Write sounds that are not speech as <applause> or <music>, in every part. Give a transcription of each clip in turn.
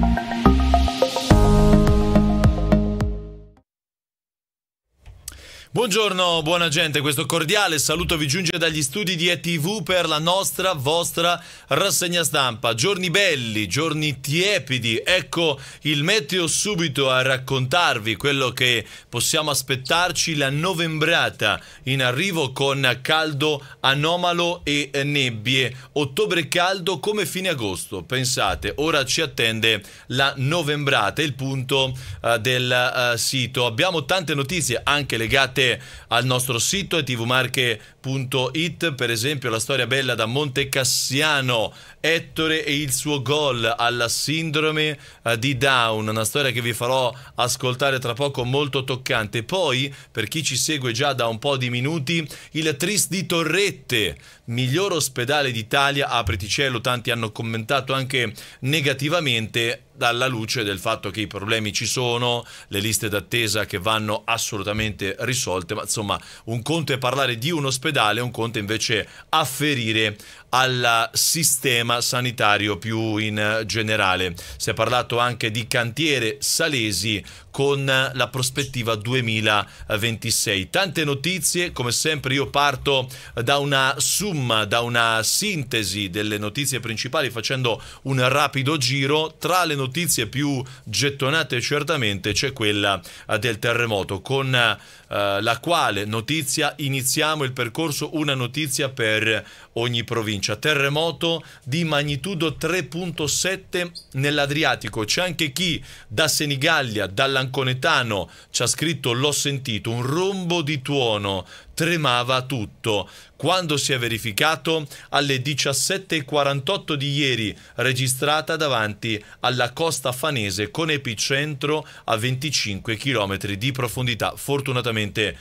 Thank you. Buongiorno, buona gente, questo cordiale saluto vi giunge dagli studi di ETV per la nostra, vostra rassegna stampa. Giorni belli, giorni tiepidi, ecco il meteo subito a raccontarvi quello che possiamo aspettarci la novembrata in arrivo con caldo anomalo e nebbie. Ottobre caldo come fine agosto, pensate, ora ci attende la novembrata, il punto uh, del uh, sito. Abbiamo tante notizie anche legate al nostro sito tvmarche.it, per esempio la storia bella da Montecassiano Ettore e il suo gol alla sindrome eh, di Down, una storia che vi farò ascoltare tra poco molto toccante. Poi, per chi ci segue già da un po' di minuti, il Tris di Torrette, miglior ospedale d'Italia, apriti cielo, tanti hanno commentato anche negativamente dalla luce del fatto che i problemi ci sono, le liste d'attesa che vanno assolutamente risolte, ma insomma un conto è parlare di un ospedale, un conto è invece afferire al sistema sanitario più in generale. Si è parlato anche di cantiere Salesi con la prospettiva 2026. Tante notizie, come sempre io parto da una summa, da una sintesi delle notizie principali facendo un rapido giro. Tra le notizie più gettonate certamente c'è quella eh, del terremoto con Uh, la quale notizia iniziamo il percorso una notizia per ogni provincia. Terremoto di magnitudo 3.7 nell'Adriatico. C'è anche chi da Senigallia, dall'Anconetano, ci ha scritto l'ho sentito, un rombo di tuono, tremava tutto. Quando si è verificato? Alle 17.48 di ieri, registrata davanti alla costa fanese con epicentro a 25 km di profondità. Fortunatamente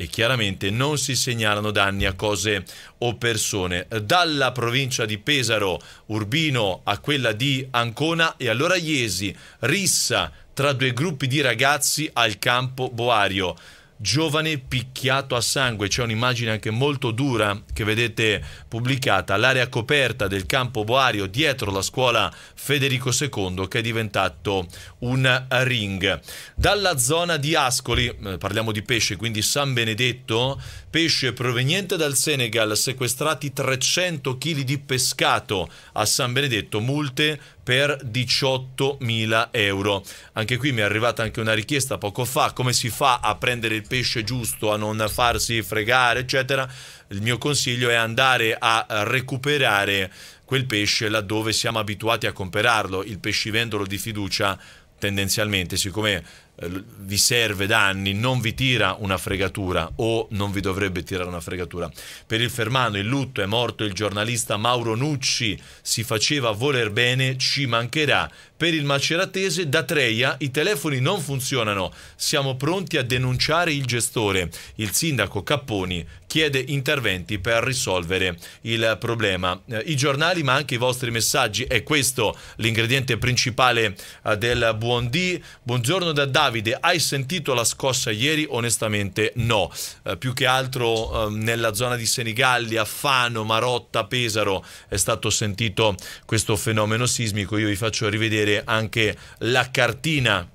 e chiaramente non si segnalano danni a cose o persone. Dalla provincia di Pesaro, Urbino, a quella di Ancona e allora Iesi, rissa tra due gruppi di ragazzi al campo Boario giovane picchiato a sangue. C'è un'immagine anche molto dura che vedete pubblicata L'area coperta del campo Boario dietro la scuola Federico II che è diventato un ring. Dalla zona di Ascoli, eh, parliamo di pesce, quindi San Benedetto, pesce proveniente dal Senegal, sequestrati 300 kg di pescato a San Benedetto, multe per 18.000 euro. Anche qui mi è arrivata anche una richiesta poco fa, come si fa a prendere il pesce giusto, a non farsi fregare, eccetera. Il mio consiglio è andare a recuperare quel pesce laddove siamo abituati a comprarlo, il pescivendolo di fiducia tendenzialmente, siccome eh, vi serve da anni non vi tira una fregatura o non vi dovrebbe tirare una fregatura. Per il Fermano il lutto è morto il giornalista Mauro Nucci, si faceva voler bene, ci mancherà, per il maceratese da Treia i telefoni non funzionano. Siamo pronti a denunciare il gestore. Il sindaco Capponi chiede interventi per risolvere il problema. Eh, I giornali ma anche i vostri messaggi è questo l'ingrediente principale eh, del buondì. Buongiorno da Davide, hai sentito la scossa ieri? Onestamente no. Eh, più che altro ehm, nella zona di Senigallia, Fano, Marotta, Pesaro è stato sentito questo fenomeno sismico. Io vi faccio rivedere vedere anche la cartina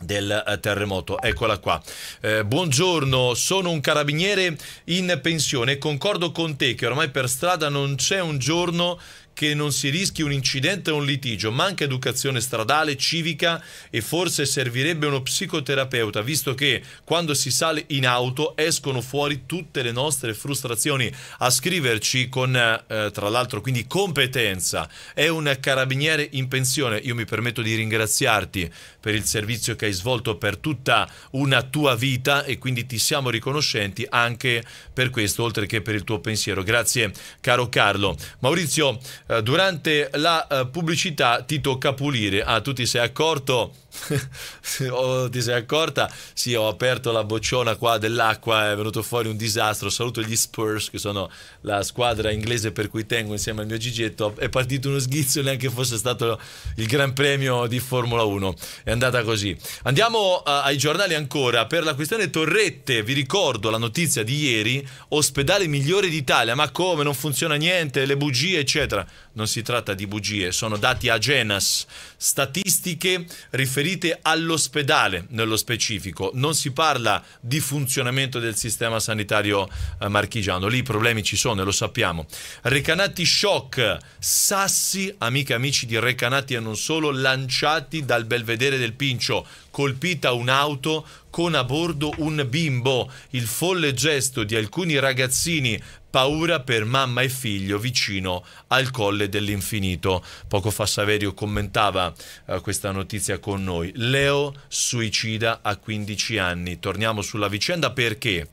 del eh, terremoto. Eccola qua. Eh, buongiorno, sono un carabiniere in pensione concordo con te che ormai per strada non c'è un giorno che non si rischi un incidente o un litigio, manca educazione stradale, civica e forse servirebbe uno psicoterapeuta, visto che quando si sale in auto escono fuori tutte le nostre frustrazioni. A scriverci con, eh, tra l'altro, quindi competenza, è un carabiniere in pensione. Io mi permetto di ringraziarti per il servizio che hai svolto per tutta una tua vita e quindi ti siamo riconoscenti anche per questo, oltre che per il tuo pensiero. Grazie caro Carlo. Maurizio, eh, durante la eh, pubblicità ti tocca pulire. Ah, tu ti sei accorto <laughs> oh, ti sei accorta? Sì, ho aperto la bocciona qua dell'acqua, è venuto fuori un disastro. Saluto gli Spurs, che sono la squadra inglese per cui tengo insieme al mio Gigetto. È partito uno sghizzo, neanche fosse stato il Gran Premio di Formula 1. È andata così. Andiamo uh, ai giornali ancora. Per la questione Torrette, vi ricordo la notizia di ieri: ospedale migliore d'Italia. Ma come? Non funziona niente, le bugie, eccetera non si tratta di bugie, sono dati Agenas, statistiche riferite all'ospedale nello specifico, non si parla di funzionamento del sistema sanitario eh, marchigiano, lì i problemi ci sono e lo sappiamo. Recanati shock, sassi, amiche e amici di Recanati e non solo, lanciati dal belvedere del Pincio, colpita un'auto con a bordo un bimbo. Il folle gesto di alcuni ragazzini paura per mamma e figlio vicino al colle dell'infinito. Poco fa Saverio commentava eh, questa notizia con noi. Leo suicida a 15 anni. Torniamo sulla vicenda perché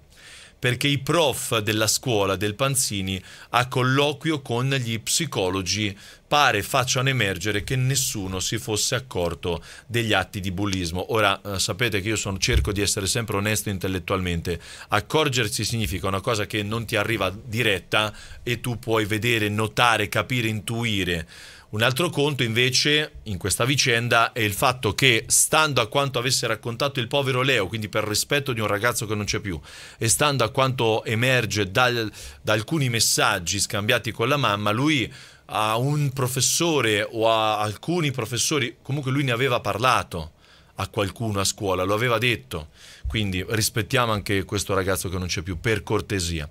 perché i prof della scuola del Panzini a colloquio con gli psicologi pare facciano emergere che nessuno si fosse accorto degli atti di bullismo. Ora eh, sapete che io sono, cerco di essere sempre onesto intellettualmente, accorgersi significa una cosa che non ti arriva diretta e tu puoi vedere, notare, capire, intuire un altro conto invece in questa vicenda è il fatto che, stando a quanto avesse raccontato il povero Leo, quindi per rispetto di un ragazzo che non c'è più, e stando a quanto emerge dal, da alcuni messaggi scambiati con la mamma, lui a un professore o a alcuni professori, comunque lui ne aveva parlato a qualcuno a scuola, lo aveva detto. Quindi rispettiamo anche questo ragazzo che non c'è più, per cortesia.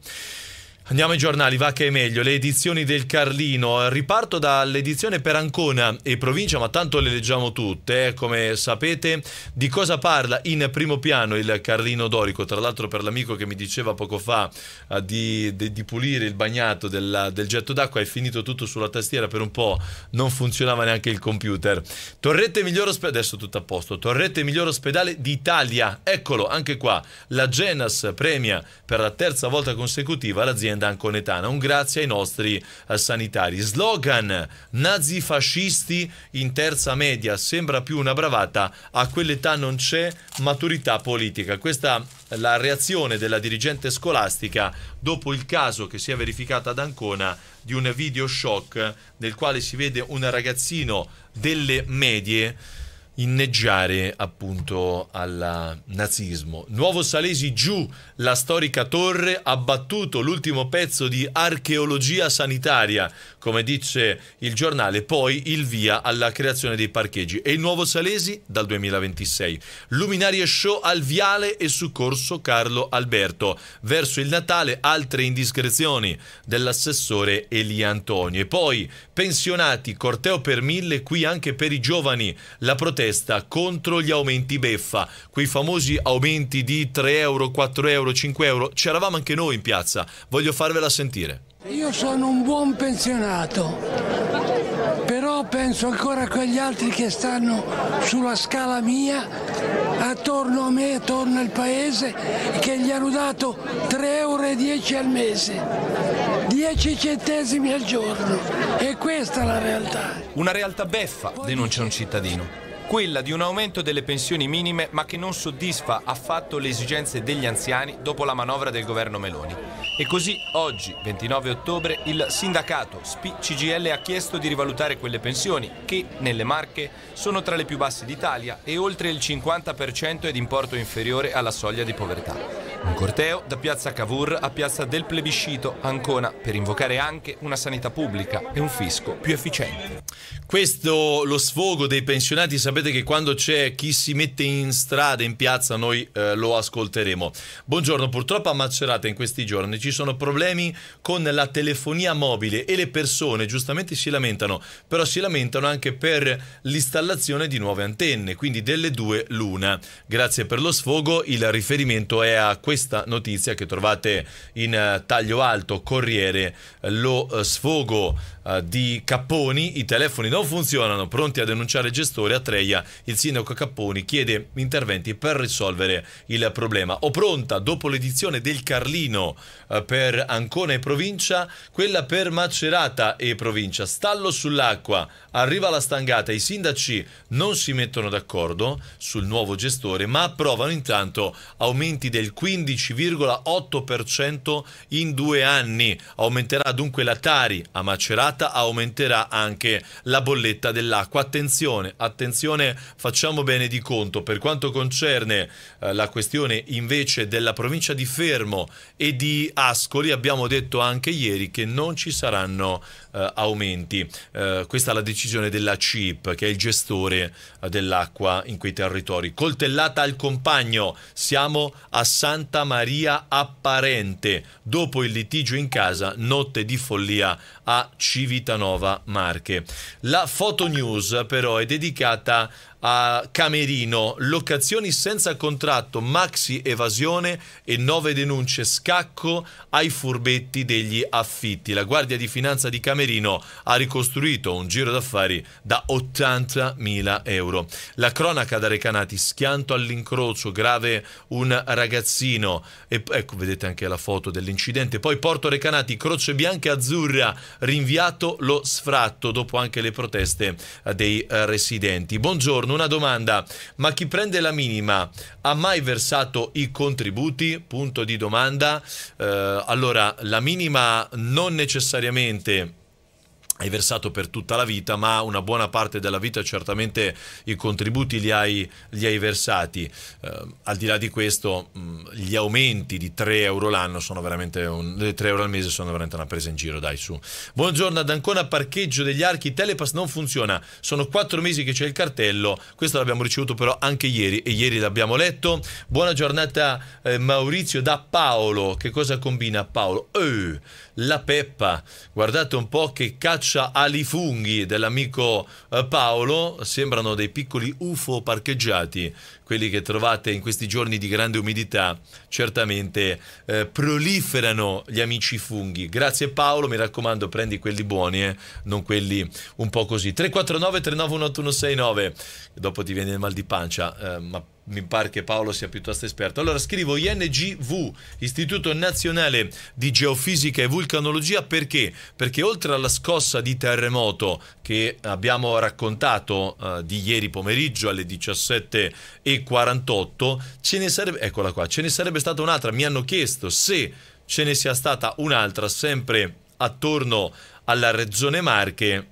Andiamo ai giornali, va che è meglio, le edizioni del Carlino. Riparto dall'edizione per Ancona e provincia, ma tanto le leggiamo tutte. Eh, come sapete di cosa parla in primo piano il Carlino Dorico, tra l'altro per l'amico che mi diceva poco fa eh, di, di, di pulire il bagnato della, del getto d'acqua, è finito tutto sulla tastiera per un po', non funzionava neanche il computer. Torrette miglior ospedale, adesso tutto a posto, Torrette miglior ospedale d'Italia, eccolo, anche qua, la Genas premia per la terza volta consecutiva l'azienda l'azienda anconetana. Un grazie ai nostri eh, sanitari. Slogan nazifascisti in terza media, sembra più una bravata, a quell'età non c'è maturità politica. Questa la reazione della dirigente scolastica dopo il caso che si è verificato ad Ancona di un video shock nel quale si vede un ragazzino delle medie inneggiare appunto al nazismo. Nuovo Salesi giù, la storica torre, abbattuto l'ultimo pezzo di archeologia sanitaria, come dice il giornale, poi il via alla creazione dei parcheggi. E il nuovo Salesi dal 2026. Luminarie show al viale e su corso Carlo Alberto. Verso il Natale altre indiscrezioni dell'assessore Elia Antonio. E poi pensionati, corteo per mille, qui anche per i giovani, la protesta protesta contro gli aumenti beffa, quei famosi aumenti di 3 euro, 4 euro, 5 euro. C'eravamo anche noi in piazza, voglio farvela sentire. Io sono un buon pensionato, però penso ancora a quegli altri che stanno sulla scala mia, attorno a me, attorno al paese, che gli hanno dato 3,10 euro al mese, 10 centesimi al giorno. E questa è la realtà. Una realtà beffa, denuncia un cittadino quella di un aumento delle pensioni minime ma che non soddisfa affatto le esigenze degli anziani dopo la manovra del governo Meloni. E così oggi, 29 ottobre, il sindacato SPI-CGL ha chiesto di rivalutare quelle pensioni che, nelle Marche, sono tra le più basse d'Italia e oltre il 50% è di importo inferiore alla soglia di povertà. Un corteo da piazza Cavour a piazza del Plebiscito, Ancona, per invocare anche una sanità pubblica e un fisco più efficiente questo lo sfogo dei pensionati sapete che quando c'è chi si mette in strada in piazza noi eh, lo ascolteremo buongiorno purtroppo a Macerata in questi giorni ci sono problemi con la telefonia mobile e le persone giustamente si lamentano però si lamentano anche per l'installazione di nuove antenne quindi delle due l'una grazie per lo sfogo il riferimento è a questa notizia che trovate in eh, taglio alto Corriere lo eh, sfogo eh, di Capponi, i telefoni non funzionano, pronti a denunciare il gestore, a Treia il sindaco Capponi chiede interventi per risolvere il problema. Ho pronta, dopo l'edizione del Carlino eh, per Ancona e provincia, quella per Macerata e provincia. Stallo sull'acqua, arriva la stangata, i sindaci non si mettono d'accordo sul nuovo gestore, ma approvano intanto aumenti del 15,8% in due anni. Aumenterà dunque la Tari a Macerata alta aumenterà anche la bolletta dell'acqua. Attenzione, attenzione, facciamo bene di conto. Per quanto concerne eh, la questione invece della provincia di Fermo e di Ascoli, abbiamo detto anche ieri che non ci saranno eh, aumenti. Eh, questa è la decisione della CIP, che è il gestore dell'acqua in quei territori. Coltellata al compagno, siamo a Santa Maria Apparente. Dopo il litigio in casa, notte di follia a Civitanova Marche. La foto news però è dedicata a Camerino, locazioni senza contratto, maxi evasione e nove denunce scacco ai furbetti degli affitti. La Guardia di Finanza di Camerino ha ricostruito un giro d'affari da 80.000 euro. La cronaca da Recanati, schianto all'incrocio, grave un ragazzino. E, ecco, vedete anche la foto dell'incidente. Poi Porto Recanati, Croce Bianca e Azzurra, rinviato lo sfratto dopo anche le proteste eh, dei eh, residenti. Buongiorno con una domanda. Ma chi prende la minima ha mai versato i contributi? Punto di domanda. Eh, allora, la minima non necessariamente hai versato per tutta la vita, ma una buona parte della vita certamente i contributi li hai, li hai versati. Eh, al di là di questo, mm, gli aumenti di 3 euro l'anno sono veramente un, 3 euro al mese sono veramente una presa in giro, dai su. Buongiorno ad Ancona, parcheggio degli archi, Telepass non funziona, sono 4 mesi che c'è il cartello, questo l'abbiamo ricevuto però anche ieri e ieri l'abbiamo letto. Buona giornata eh, Maurizio da Paolo, che cosa combina Paolo? Eh, la Peppa. Guardate un po' che caccia ali funghi dell'amico eh, Paolo, sembrano dei piccoli UFO parcheggiati quelli che trovate in questi giorni di grande umidità, certamente eh, proliferano gli amici funghi. Grazie Paolo, mi raccomando, prendi quelli buoni, eh, non quelli un po' così. 349 39 dopo ti viene il mal di pancia, eh, ma mi pare che Paolo sia piuttosto esperto. Allora scrivo INGV, Istituto Nazionale di Geofisica e Vulcanologia, perché? Perché oltre alla scossa di terremoto che abbiamo raccontato eh, di ieri pomeriggio alle 17.40, 48 ce ne sarebbe, eccola qua, ce ne sarebbe stata un'altra, mi hanno chiesto se ce ne sia stata un'altra sempre attorno alla regione Marche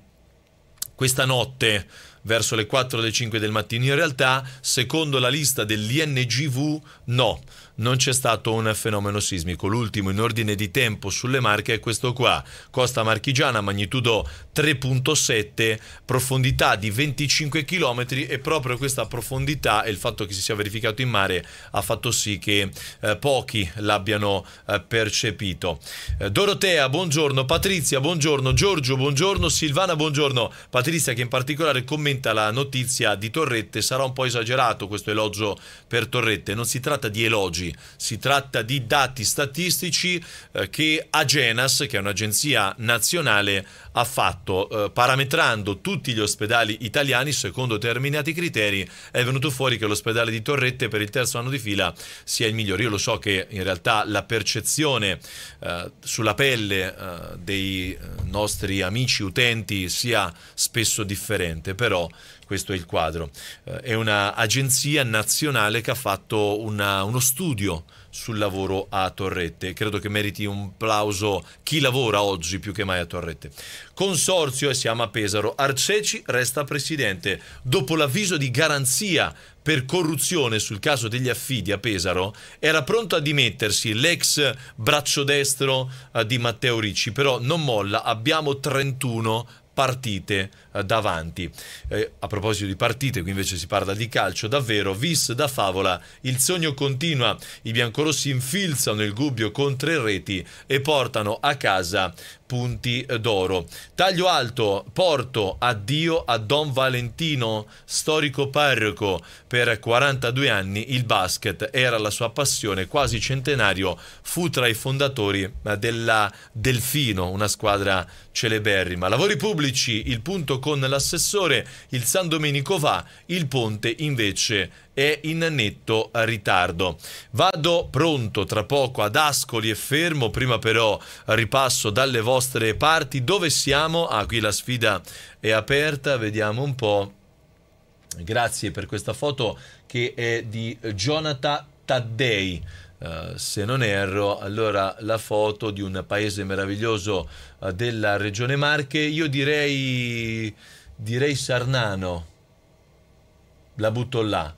questa notte verso le 4 o le 5 del mattino. In realtà, secondo la lista dell'INGV, no non c'è stato un fenomeno sismico. L'ultimo in ordine di tempo sulle Marche è questo qua, Costa Marchigiana, magnitudo 3.7, profondità di 25 km e proprio questa profondità e il fatto che si sia verificato in mare ha fatto sì che eh, pochi l'abbiano eh, percepito. Eh, Dorotea, buongiorno, Patrizia, buongiorno, Giorgio, buongiorno, Silvana, buongiorno. Patrizia che in particolare commenta la notizia di Torrette, sarà un po' esagerato questo elogio per Torrette, non si tratta di elogi, casi si tratta di dati statistici eh, che Agenas, che è un'agenzia nazionale, ha fatto eh, parametrando tutti gli ospedali italiani secondo determinati criteri. È venuto fuori che l'ospedale di Torrette per il terzo anno di fila sia il migliore. Io lo so che in realtà la percezione eh, sulla pelle eh, dei eh, nostri amici utenti sia spesso differente, però questo è il quadro. Eh, è un'agenzia nazionale che ha fatto una, uno studio sul lavoro a Torrette. Credo che meriti un plauso chi lavora oggi più che mai a Torrette. Consorzio e siamo a Pesaro. Arceci resta presidente. Dopo l'avviso di garanzia per corruzione sul caso degli affidi a Pesaro, era pronto a dimettersi l'ex braccio destro eh, di Matteo Ricci, però non molla, abbiamo 31 partite eh, davanti. Eh, a proposito di partite, qui invece si parla di calcio, davvero, vis da favola, il sogno continua, i biancorossi infilzano il Gubbio con tre Reti e portano a casa punti d'oro. Taglio alto, Porto, addio a Don Valentino, storico parroco per 42 anni, il basket era la sua passione, quasi centenario, fu tra i fondatori eh, della Delfino, una squadra celeberrima. Lavori pubblici, il punto con l'assessore, il San Domenico va, il ponte invece è in netto ritardo. Vado pronto tra poco ad Ascoli e Fermo, prima però ripasso dalle vostre parti dove siamo. Ah, qui la sfida è aperta, vediamo un po'. Grazie per questa foto che è di Jonathan Taddei. Eh, se non erro, allora la foto di un paese meraviglioso uh, della regione Marche. Io direi, direi Sarnano, la butto là.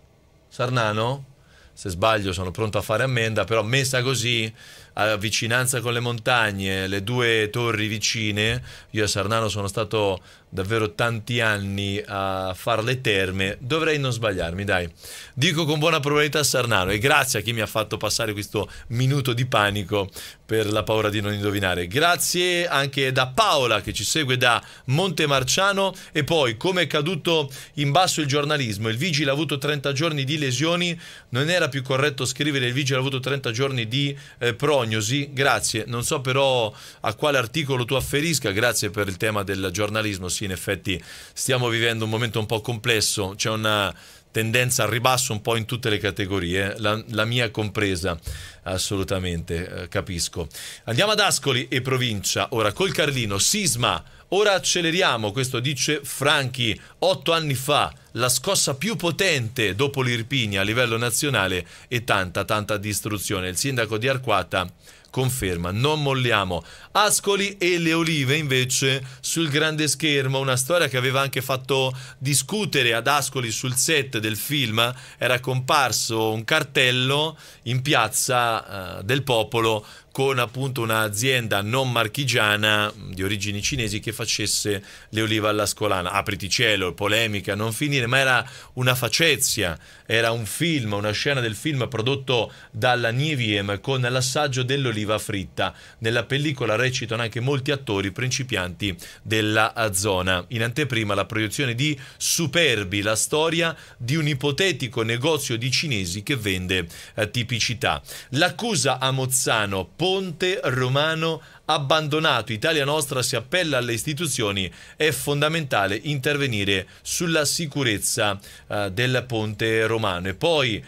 Sarnano? Se sbaglio sono pronto a fare ammenda, però messa così, a vicinanza con le montagne, le due torri vicine, io a Sarnano sono stato davvero tanti anni a fare le terme, dovrei non sbagliarmi, dai. Dico con buona probabilità Sarnano e grazie a chi mi ha fatto passare questo minuto di panico per la paura di non indovinare. Grazie anche da Paola che ci segue da Montemarciano e poi come è caduto in basso il giornalismo, il vigile ha avuto 30 giorni di lesioni, non era più corretto scrivere il vigile ha avuto 30 giorni di eh, prognosi, grazie, non so però a quale articolo tu afferisca, grazie per il tema del giornalismo sì, in effetti stiamo vivendo un momento un po' complesso, c'è una tendenza al ribasso un po' in tutte le categorie, la, la mia compresa, assolutamente, eh, capisco. Andiamo ad Ascoli e provincia, ora col Carlino, sisma, ora acceleriamo, questo dice Franchi, otto anni fa, la scossa più potente dopo l'Irpinia a livello nazionale e tanta, tanta distruzione. Il sindaco di Arquata conferma, non molliamo. Ascoli e le olive invece sul grande schermo, una storia che aveva anche fatto discutere ad Ascoli sul set del film, era comparso un cartello in piazza uh, del popolo con appunto un'azienda non marchigiana di origini cinesi che facesse le olive all'ascolana. Apriti cielo, polemica, non finire, ma era una facezia, era un film, una scena del film prodotto dalla Niviem con l'assaggio dell'oliva fritta. Nella pellicola recitano anche molti attori principianti della eh, zona. In anteprima la proiezione di Superbi, la storia di un ipotetico negozio di cinesi che vende eh, tipicità. L'accusa a Mozzano ponte romano abbandonato. Italia Nostra si appella alle istituzioni, è fondamentale intervenire sulla sicurezza eh, del ponte romano. E poi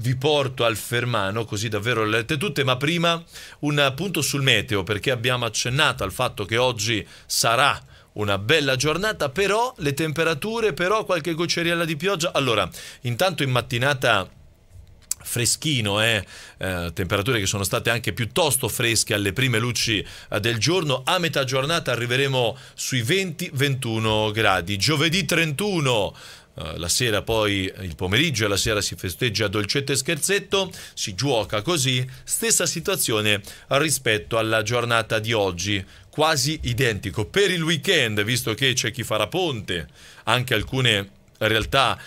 vi porto al Fermano, così davvero le lette tutte, ma prima un punto sul meteo, perché abbiamo accennato al fatto che oggi sarà una bella giornata, però le temperature, però qualche goccerella di pioggia. Allora, intanto in mattinata freschino, eh? Eh, temperature che sono state anche piuttosto fresche alle prime luci eh, del giorno. A metà giornata arriveremo sui 20-21 gradi. Giovedì 31 eh, la sera poi eh, il pomeriggio e la sera si festeggia dolcetto e scherzetto, si gioca così, stessa situazione rispetto alla giornata di oggi, quasi identico. Per il weekend, visto che c'è chi farà ponte, anche alcune realtà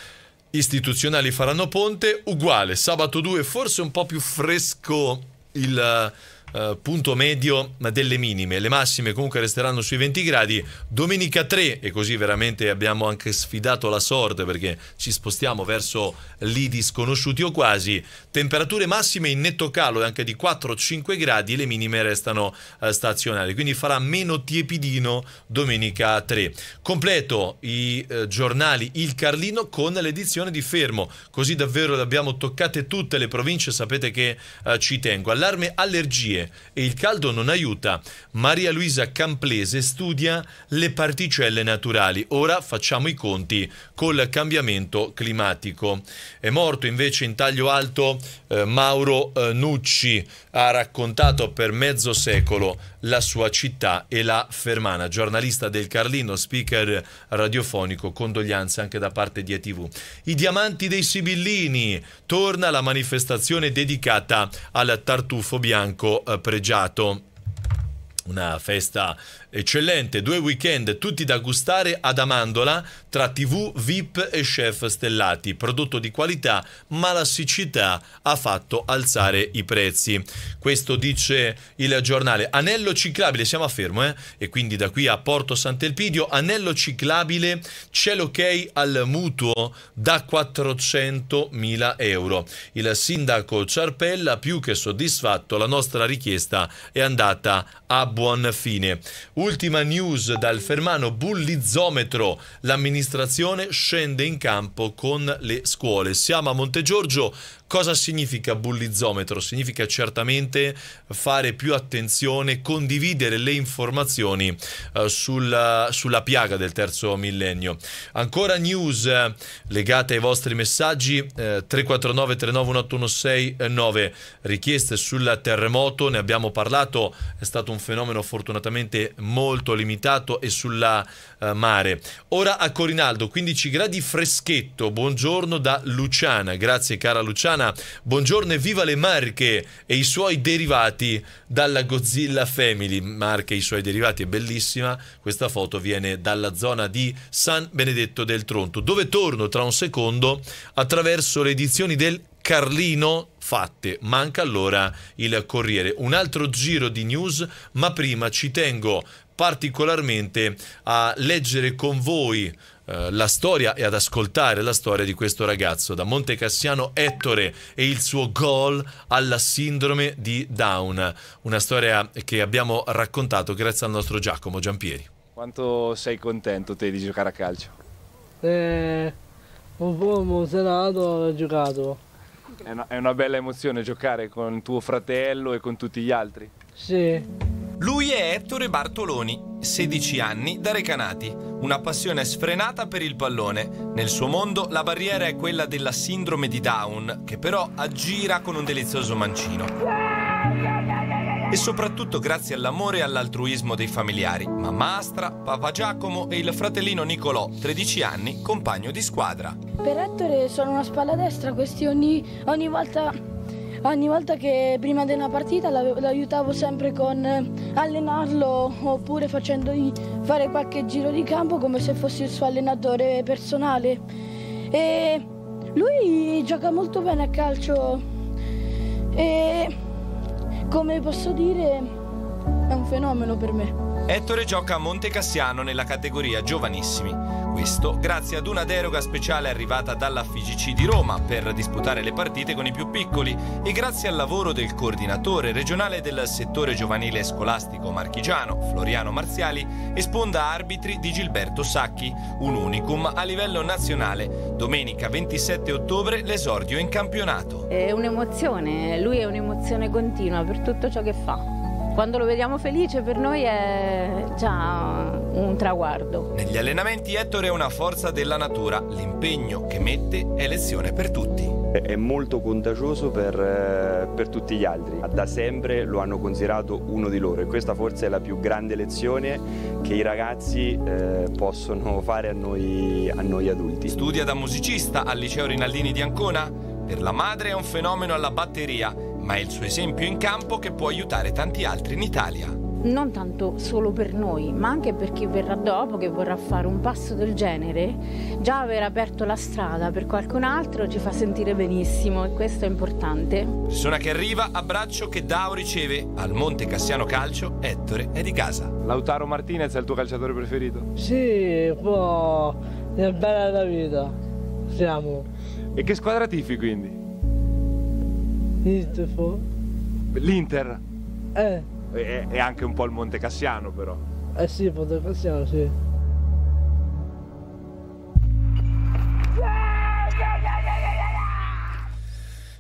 istituzionali faranno ponte, uguale, sabato 2 forse un po' più fresco il eh, punto medio delle minime. Le massime comunque resteranno sui 20 gradi. Domenica 3 e così veramente abbiamo anche sfidato la sorte perché ci spostiamo verso lì disconosciuti o quasi. Temperature massime in netto calo anche di 4-5 gradi le minime restano eh, stazionali. Quindi farà meno tiepidino domenica 3. Completo i eh, giornali Il Carlino con l'edizione di Fermo. Così davvero le abbiamo toccate tutte le province, sapete che eh, ci tengo. Allarme allergie e il caldo non aiuta. Maria Luisa Camplese studia le particelle naturali. Ora facciamo i conti col cambiamento climatico. È morto invece in taglio alto eh, Mauro eh, Nucci, ha raccontato per mezzo secolo la sua città e la Fermana. Giornalista del Carlino, speaker radiofonico, condoglianze anche da parte di ETV. I diamanti dei Sibillini, torna la manifestazione dedicata al tartufo bianco eh, pregiato. Una festa eccellente, due weekend tutti da gustare ad Amandola tra TV, VIP e chef stellati. Prodotto di qualità, ma la siccità ha fatto alzare i prezzi. Questo dice il giornale. Anello ciclabile, siamo a fermo, eh? E quindi da qui a Porto Sant'Elpidio, anello ciclabile, c'è l'ok al mutuo da 400.000 euro. Il sindaco Ciarpella, più che soddisfatto, la nostra richiesta è andata a buon fine. Ultima news dal Fermano, Bullizometro. l'amministrazione scende in campo con le scuole. Siamo a Montegiorgio, cosa significa bullizometro? Significa certamente fare più attenzione, condividere le informazioni eh, sulla, sulla, piaga del terzo millennio. Ancora news eh, legate ai vostri messaggi eh, 349 391816 9 richieste sul terremoto, ne abbiamo parlato, è stato un fenomeno fenomeno fortunatamente molto limitato e sulla eh, mare. Ora a Corinaldo, 15 gradi freschetto, buongiorno da Luciana, grazie cara Luciana, buongiorno e viva le Marche e i suoi derivati dalla Godzilla Family, Marche e i suoi derivati, è bellissima, questa foto viene dalla zona di San Benedetto del Tronto, dove torno tra un secondo attraverso le edizioni del Carlino fatte. Manca allora il Corriere. Un altro giro di news, ma prima ci tengo particolarmente a leggere con voi eh, la storia e ad ascoltare la storia di questo ragazzo da Monte Cassiano Ettore e il suo gol alla sindrome di Down. Una storia che abbiamo raccontato grazie al nostro Giacomo Giampieri. Quanto sei contento te di giocare a calcio? Eh, un po' emozionato ho giocato è una, è una bella emozione giocare con tuo fratello e con tutti gli altri. Sì. Lui è Ettore Bartoloni, 16 anni, da Recanati. Una passione sfrenata per il pallone. Nel suo mondo la barriera è quella della sindrome di Down, che però aggira con un delizioso mancino e soprattutto grazie all'amore e all'altruismo dei familiari, mamma Astra, papà Giacomo e il fratellino Nicolò, 13 anni, compagno di squadra. Per Ettore sono una spalla destra, questi ogni, ogni volta ogni volta che prima di una partita l'aiutavo sempre con allenarlo oppure facendogli fare qualche giro di campo come se fossi il suo allenatore personale. E lui gioca molto bene a calcio e come posso dire, è un fenomeno per me. Ettore gioca a Monte Cassiano nella categoria giovanissimi questo grazie ad una deroga speciale arrivata dalla FIGC di Roma per disputare le partite con i più piccoli e grazie al lavoro del coordinatore regionale del settore giovanile scolastico marchigiano, Floriano Marziali, e sponda arbitri di Gilberto Sacchi, un unicum a livello nazionale. Domenica 27 ottobre l'esordio in campionato. È un'emozione, lui è un'emozione continua per tutto ciò che fa quando lo vediamo felice per noi è già un traguardo. Negli allenamenti Ettore è una forza della natura, l'impegno che mette è lezione per tutti è molto contagioso per, eh, per, tutti gli altri. Da sempre lo hanno considerato uno di loro e questa forse è la più grande lezione che i ragazzi eh, possono fare a noi, a noi adulti. Studia da musicista al liceo Rinaldini di Ancona? Per la madre è un fenomeno alla batteria ma è il suo esempio in campo che può aiutare tanti altri in Italia non tanto solo per noi, ma anche per chi verrà dopo, che vorrà fare un passo del genere, già aver aperto la strada per qualcun altro ci fa sentire benissimo e questo è importante. Persona che arriva, abbraccio che dà o riceve. Al Monte Cassiano Calcio, Ettore è di casa. Lautaro Martinez è il tuo calciatore preferito? Sì, qua è bella la vita, siamo. E che squadra tifi quindi? L'Inter? Eh. E, e anche un po' il Monte Cassiano però. Eh sì, il Monte Cassiano sì.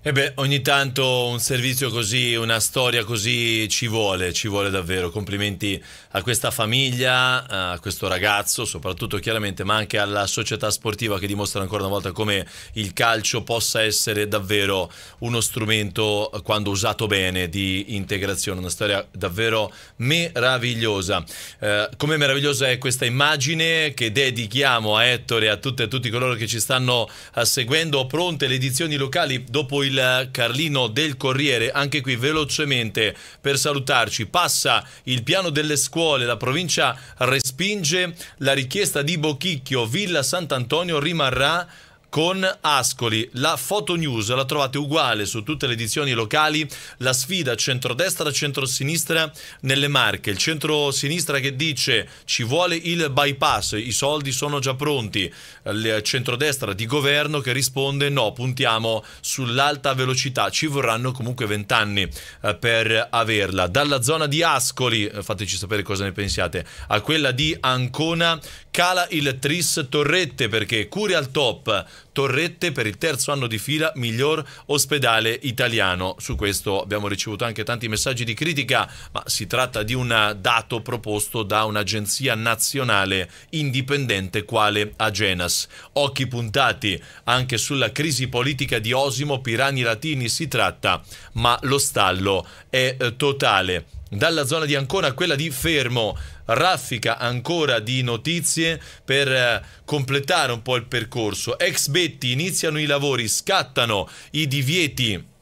E beh, ogni tanto un servizio così, una storia così ci vuole, ci vuole davvero. Complimenti a questa famiglia, a questo ragazzo, soprattutto chiaramente, ma anche alla società sportiva che dimostra ancora una volta come il calcio possa essere davvero uno strumento, quando usato bene, di integrazione. Una storia davvero meravigliosa. Eh, come meravigliosa è questa immagine che dedichiamo a Ettore e a tutte e tutti coloro che ci stanno eh, seguendo. Pronte le edizioni locali dopo il Carlino del Corriere, anche qui velocemente per salutarci. Passa il piano delle scuole, la provincia respinge la richiesta di Bocchicchio, Villa Sant'Antonio rimarrà con Ascoli. La foto news la trovate uguale su tutte le edizioni locali. La sfida centrodestra-centrosinistra nelle Marche. Il centrosinistra che dice ci vuole il bypass, i soldi sono già pronti. Il centrodestra di governo che risponde no, puntiamo sull'alta velocità. Ci vorranno comunque vent'anni eh, per averla. Dalla zona di Ascoli, eh, fateci sapere cosa ne pensiate, a quella di Ancona cala il Tris Torrette perché cure al top Torrette per il terzo anno di fila miglior ospedale italiano. Su questo abbiamo ricevuto anche tanti messaggi di critica, ma si tratta di un dato proposto da un'agenzia nazionale indipendente quale Agenas. Occhi puntati anche sulla crisi politica di Osimo, Pirani Latini si tratta, ma lo stallo è eh, totale dalla zona di Ancona a quella di Fermo. Raffica ancora di notizie per eh, completare un po' il percorso. Ex Betti iniziano i lavori, scattano i divieti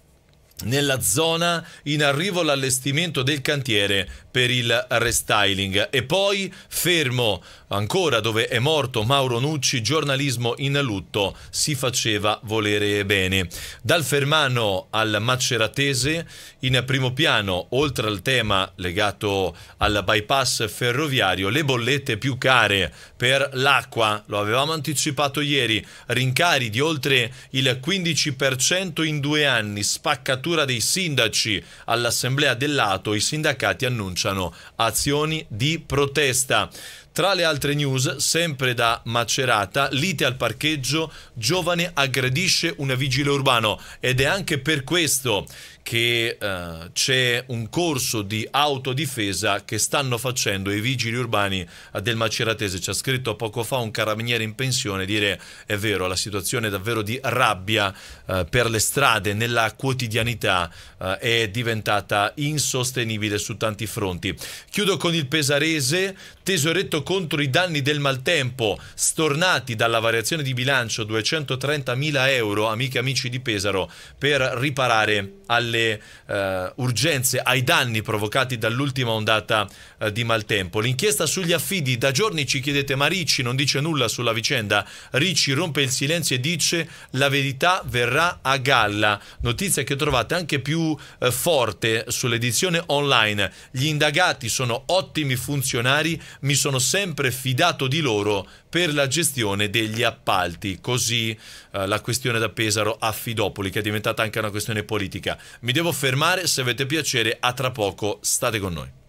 nella zona in arrivo l'allestimento del cantiere per il restyling e poi fermo ancora dove è morto Mauro Nucci giornalismo in lutto si faceva volere bene dal Fermano al Maceratese in primo piano oltre al tema legato al bypass ferroviario le bollette più care per l'acqua lo avevamo anticipato ieri rincari di oltre il 15% in due anni spaccatura candidatura dei sindaci all'assemblea dell'Ato, i sindacati annunciano azioni di protesta. Tra le altre news, sempre da Macerata, lite al parcheggio, giovane aggredisce un vigile urbano ed è anche per questo che eh, c'è un corso di autodifesa che stanno facendo i vigili urbani eh, del Maceratese. Ci ha scritto poco fa un carabiniere in pensione dire è vero, la situazione è davvero di rabbia eh, per le strade nella quotidianità eh, è diventata insostenibile su tanti fronti. Chiudo con il Pesarese, tesoretto contro i danni del maltempo stornati dalla variazione di bilancio 230.000 euro, amiche e amici di Pesaro, per riparare alle eh, urgenze, ai danni provocati dall'ultima ondata eh, di maltempo. L'inchiesta sugli affidi, da giorni ci chiedete ma Ricci non dice nulla sulla vicenda, Ricci rompe il silenzio e dice la verità verrà a galla, notizia che trovate anche più eh, forte sull'edizione online. Gli indagati sono ottimi funzionari, mi sono sempre sempre fidato di loro per la gestione degli appalti. Così eh, la questione da Pesaro a Fidopoli, che è diventata anche una questione politica. Mi devo fermare, se avete piacere, a tra poco. State con noi.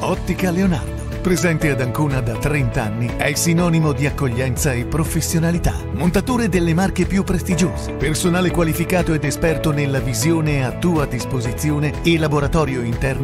Ottica Leonardo Presente ad Ancona da 30 anni, è sinonimo di accoglienza e professionalità. Montature delle marche più prestigiose, personale qualificato ed esperto nella visione a tua disposizione e laboratorio interno